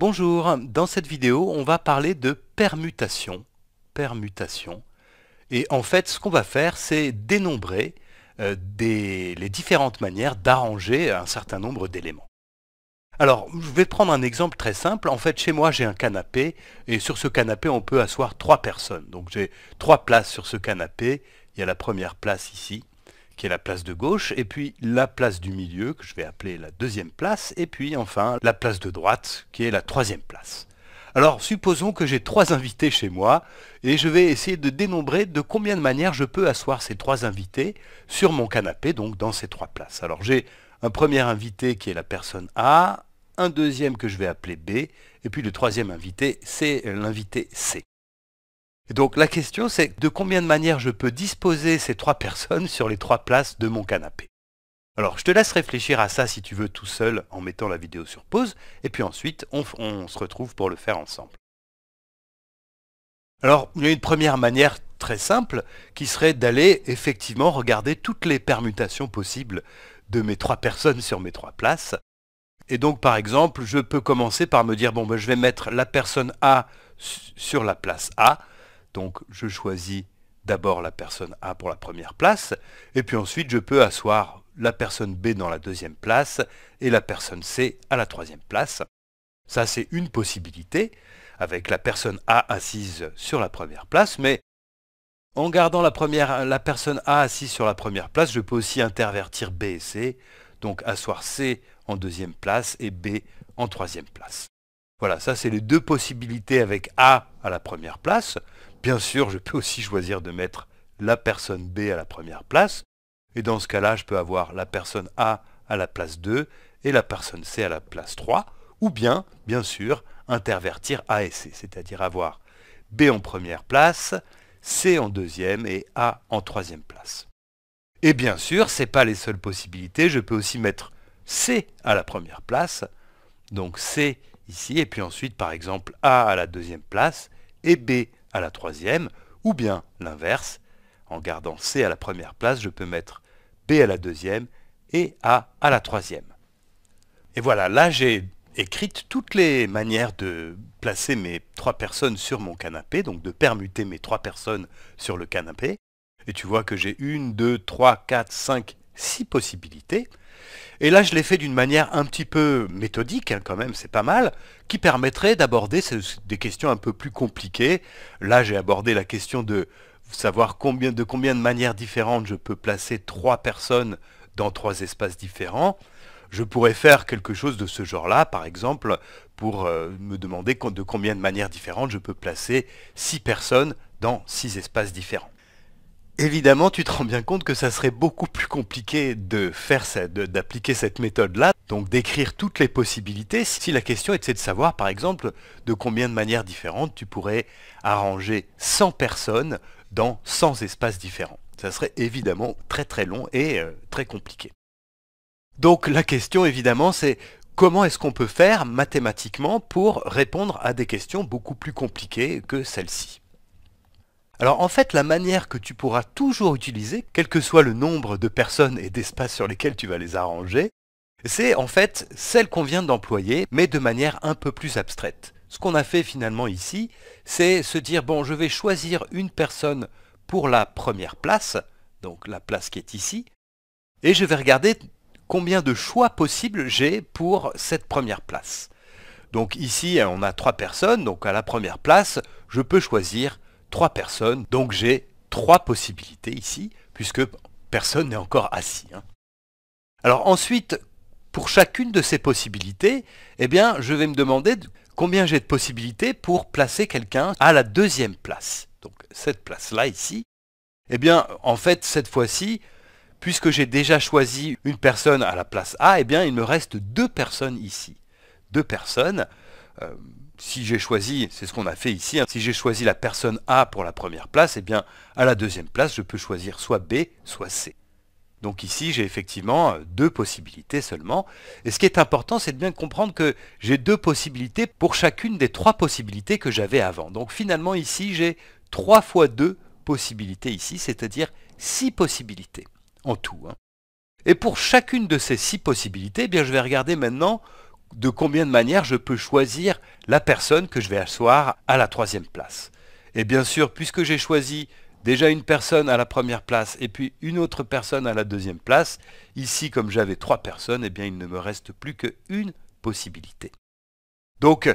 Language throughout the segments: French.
Bonjour, dans cette vidéo on va parler de permutation. permutation. Et en fait ce qu'on va faire c'est dénombrer euh, des, les différentes manières d'arranger un certain nombre d'éléments. Alors je vais prendre un exemple très simple. En fait chez moi j'ai un canapé et sur ce canapé on peut asseoir trois personnes. Donc j'ai trois places sur ce canapé. Il y a la première place ici, qui est la place de gauche, et puis la place du milieu, que je vais appeler la deuxième place, et puis enfin la place de droite, qui est la troisième place. Alors supposons que j'ai trois invités chez moi, et je vais essayer de dénombrer de combien de manières je peux asseoir ces trois invités sur mon canapé, donc dans ces trois places. Alors j'ai un premier invité qui est la personne A, un deuxième que je vais appeler B, et puis le troisième invité, c'est l'invité C. Et donc la question c'est de combien de manières je peux disposer ces trois personnes sur les trois places de mon canapé. Alors je te laisse réfléchir à ça si tu veux tout seul en mettant la vidéo sur pause, et puis ensuite on, se retrouve pour le faire ensemble. Alors il y a une première manière très simple qui serait d'aller effectivement regarder toutes les permutations possibles de mes trois personnes sur mes trois places. Et donc par exemple je peux commencer par me dire bon ben, je vais mettre la personne A sur la place A, donc je choisis d'abord la personne A pour la première place, et puis ensuite je peux asseoir la personne B dans la deuxième place et la personne C à la troisième place. Ça c'est une possibilité, avec la personne A assise sur la première place, mais en gardant la, première, la personne A assise sur la première place, je peux aussi intervertir B et C, donc asseoir C en deuxième place et B en troisième place. Voilà, ça c'est les deux possibilités avec A à la première place. Bien sûr, je peux aussi choisir de mettre la personne B à la première place. Et dans ce cas-là, je peux avoir la personne A à la place 2 et la personne C à la place 3. Ou bien, bien sûr, intervertir A et C, c'est-à-dire avoir B en première place, C en deuxième et A en troisième place. Et bien sûr, ce n'est pas les seules possibilités, je peux aussi mettre C à la première place, donc C ici, et puis ensuite par exemple A à la deuxième place et B à la troisième, ou bien l'inverse, en gardant C à la première place, je peux mettre B à la deuxième et A à la troisième. Et voilà, là j'ai écrite toutes les manières de placer mes trois personnes sur mon canapé, donc de permuter mes trois personnes sur le canapé. Et tu vois que j'ai une, deux, trois, quatre, cinq, six possibilités. Et là, je l'ai fait d'une manière un petit peu méthodique, hein, quand même, c'est pas mal, qui permettrait d'aborder des questions un peu plus compliquées. Là, j'ai abordé la question de savoir de combien de manières différentes je peux placer trois personnes dans trois espaces différents. Je pourrais faire quelque chose de ce genre-là, par exemple, pour euh, me demander de combien de manières différentes je peux placer six personnes dans six espaces différents. Évidemment, tu te rends bien compte que ça serait beaucoup plus compliqué de faire d'appliquer cette méthode-là, donc d'écrire toutes les possibilités, si la question était de savoir, par exemple, de combien de manières différentes tu pourrais arranger 100 personnes dans 100 espaces différents. Ça serait évidemment très très long et euh, très compliqué. Donc la question évidemment c'est comment est-ce qu'on peut faire mathématiquement pour répondre à des questions beaucoup plus compliquées que celle-ci alors en fait, la manière que tu pourras toujours utiliser, quel que soit le nombre de personnes et d'espaces sur lesquels tu vas les arranger, c'est en fait celle qu'on vient d'employer, mais de manière un peu plus abstraite. Ce qu'on a fait finalement ici, c'est se dire, bon, je vais choisir une personne pour la première place, donc la place qui est ici, et je vais regarder combien de choix possibles j'ai pour cette première place. Donc ici, on a trois personnes, donc à la première place, je peux choisir 3 personnes, donc j'ai trois possibilités ici, puisque personne n'est encore assis. Hein. Alors ensuite, pour chacune de ces possibilités, eh bien, je vais me demander combien j'ai de possibilités pour placer quelqu'un à la deuxième place. Donc cette place-là ici, eh bien, en fait, cette fois-ci, puisque j'ai déjà choisi une personne à la place A, eh bien, il me reste deux personnes ici. Deux personnes. Euh, si j'ai choisi, c'est ce qu'on a fait ici, hein. si j'ai choisi la personne A pour la première place, eh bien à la deuxième place, je peux choisir soit B, soit C. Donc ici, j'ai effectivement euh, deux possibilités seulement. Et ce qui est important, c'est de bien comprendre que j'ai deux possibilités pour chacune des trois possibilités que j'avais avant. Donc finalement, ici, j'ai trois fois deux possibilités ici, c'est-à-dire six possibilités en tout. Hein. Et pour chacune de ces six possibilités, eh bien, je vais regarder maintenant de combien de manières je peux choisir la personne que je vais asseoir à la troisième place. Et bien sûr, puisque j'ai choisi déjà une personne à la première place et puis une autre personne à la deuxième place, ici comme j'avais trois personnes, eh bien il ne me reste plus qu'une possibilité. Donc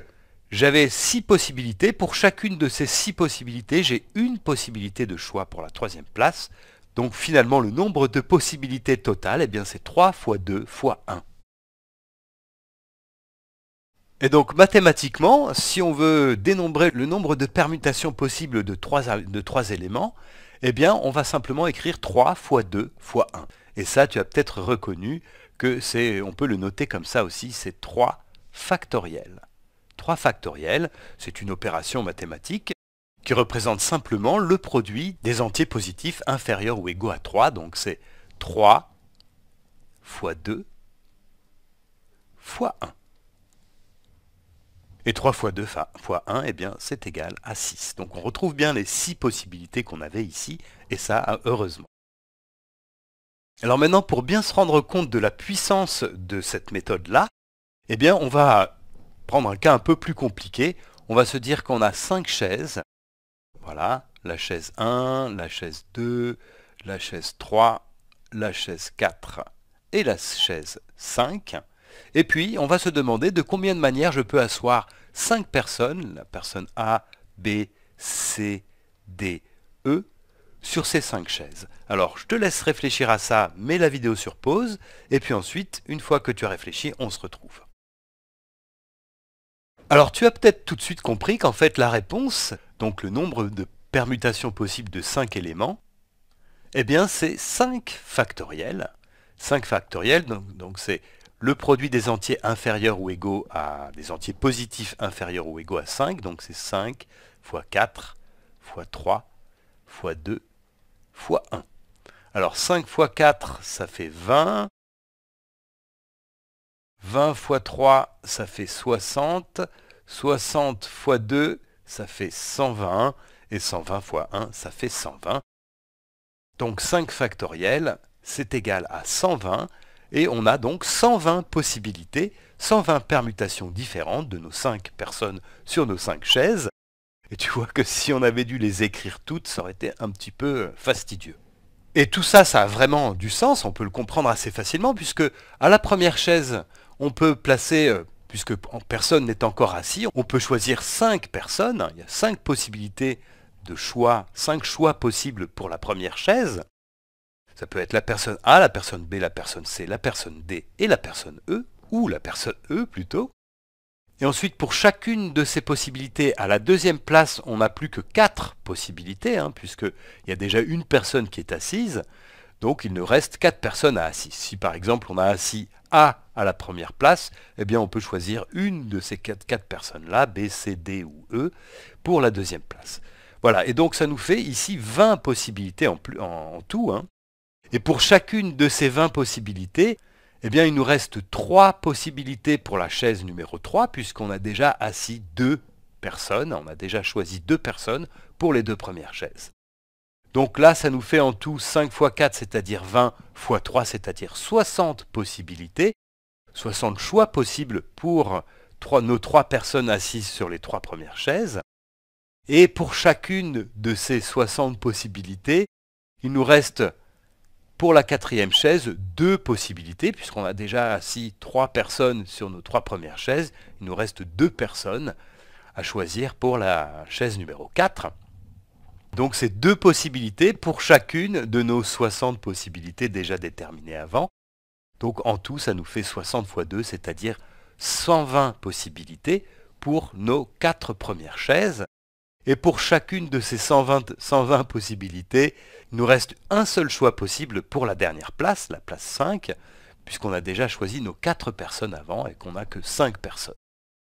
j'avais six possibilités, pour chacune de ces six possibilités, j'ai une possibilité de choix pour la troisième place. Donc finalement le nombre de possibilités totales, eh bien c'est 3 fois 2 fois 1. Et donc mathématiquement, si on veut dénombrer le nombre de permutations possibles de trois, éléments, eh bien on va simplement écrire 3 fois 2 fois 1. Et ça, tu as peut-être reconnu que c'est, on peut le noter comme ça aussi, c'est 3 factoriel. 3 factoriel, c'est une opération mathématique qui représente simplement le produit des entiers positifs inférieurs ou égaux à 3, donc c'est 3 fois 2 fois 1. Et 3 fois 2 fois 1, eh c'est égal à 6. Donc on retrouve bien les 6 possibilités qu'on avait ici, et ça, heureusement. Alors maintenant, pour bien se rendre compte de la puissance de cette méthode-là, eh on va prendre un cas un peu plus compliqué. On va se dire qu'on a 5 chaises. Voilà, la chaise 1, la chaise 2, la chaise 3, la chaise 4 et la chaise 5. Et puis, on va se demander de combien de manières je peux asseoir 5 personnes, la personne A, B, C, D, E, sur ces 5 chaises. Alors, je te laisse réfléchir à ça, mets la vidéo sur pause, et puis ensuite, une fois que tu as réfléchi, on se retrouve. Alors, tu as peut-être tout de suite compris qu'en fait, la réponse, donc le nombre de permutations possibles de 5 éléments, eh bien, c'est 5 factoriels. 5 factoriels, donc c'est le produit des entiers inférieurs ou égaux à des entiers positifs inférieurs ou égaux à 5, donc c'est 5 fois 4 fois 3 fois 2 fois 1. Alors 5 fois 4, ça fait 20. 20 fois 3, ça fait 60. 60 fois 2, ça fait 120. Et 120 fois 1, ça fait 120. Donc 5 factoriel, c'est égal à 120 et on a donc 120 possibilités, 120 permutations différentes de nos 5 personnes sur nos 5 chaises. Et tu vois que si on avait dû les écrire toutes, ça aurait été un petit peu euh, fastidieux. Et tout ça, ça a vraiment du sens, on peut le comprendre assez facilement, puisque à la première chaise, on peut placer, euh, puisque personne n'est encore assis, on peut choisir 5 personnes, hein. il y a 5 possibilités de choix, 5 choix possibles pour la première chaise. Ça peut être la personne A, la personne B, la personne C, la personne D et la personne E, ou la personne E plutôt. Et ensuite, pour chacune de ces possibilités, à la deuxième place, on n'a plus que quatre possibilités, hein, puisqu'il y a déjà une personne qui est assise, donc il ne reste quatre personnes à assise. Si par exemple on a assis A à la première place, eh bien on peut choisir une de ces quatre, personnes-là, B, C, D ou E, pour la deuxième place. Voilà, et donc ça nous fait ici 20 possibilités en, tout. Hein. Et pour chacune de ces 20 possibilités, eh bien, il nous reste 3 possibilités pour la chaise numéro 3, puisqu'on a déjà assis 2 personnes, on a déjà choisi 2 personnes pour les deux premières chaises. Donc là, ça nous fait en tout 5 x 4, c'est-à-dire 20, x 3, c'est-à-dire 60 possibilités, 60 choix possibles pour nos 3 personnes assises sur les 3 premières chaises. Et pour chacune de ces 60 possibilités, il nous reste pour la quatrième chaise, deux possibilités, puisqu'on a déjà assis trois personnes sur nos trois premières chaises. Il nous reste deux personnes à choisir pour la chaise numéro 4. Donc c'est deux possibilités pour chacune de nos 60 possibilités déjà déterminées avant. Donc en tout, ça nous fait 60 x 2, c'est-à-dire 120 possibilités pour nos quatre premières chaises. Et pour chacune de ces 120, possibilités, il nous reste un seul choix possible pour la dernière place, la place 5, puisqu'on a déjà choisi nos 4 personnes avant et qu'on n'a que 5 personnes.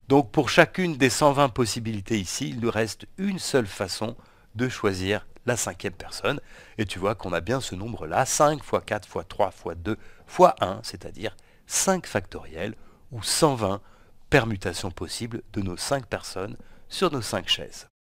Donc pour chacune des 120 possibilités ici, il nous reste une seule façon de choisir la cinquième personne. Et tu vois qu'on a bien ce nombre-là, 5 x 4 x 3 x 2 x 1, c'est-à-dire 5 factoriels ou 120 permutations possibles de nos 5 personnes sur nos 5 chaises.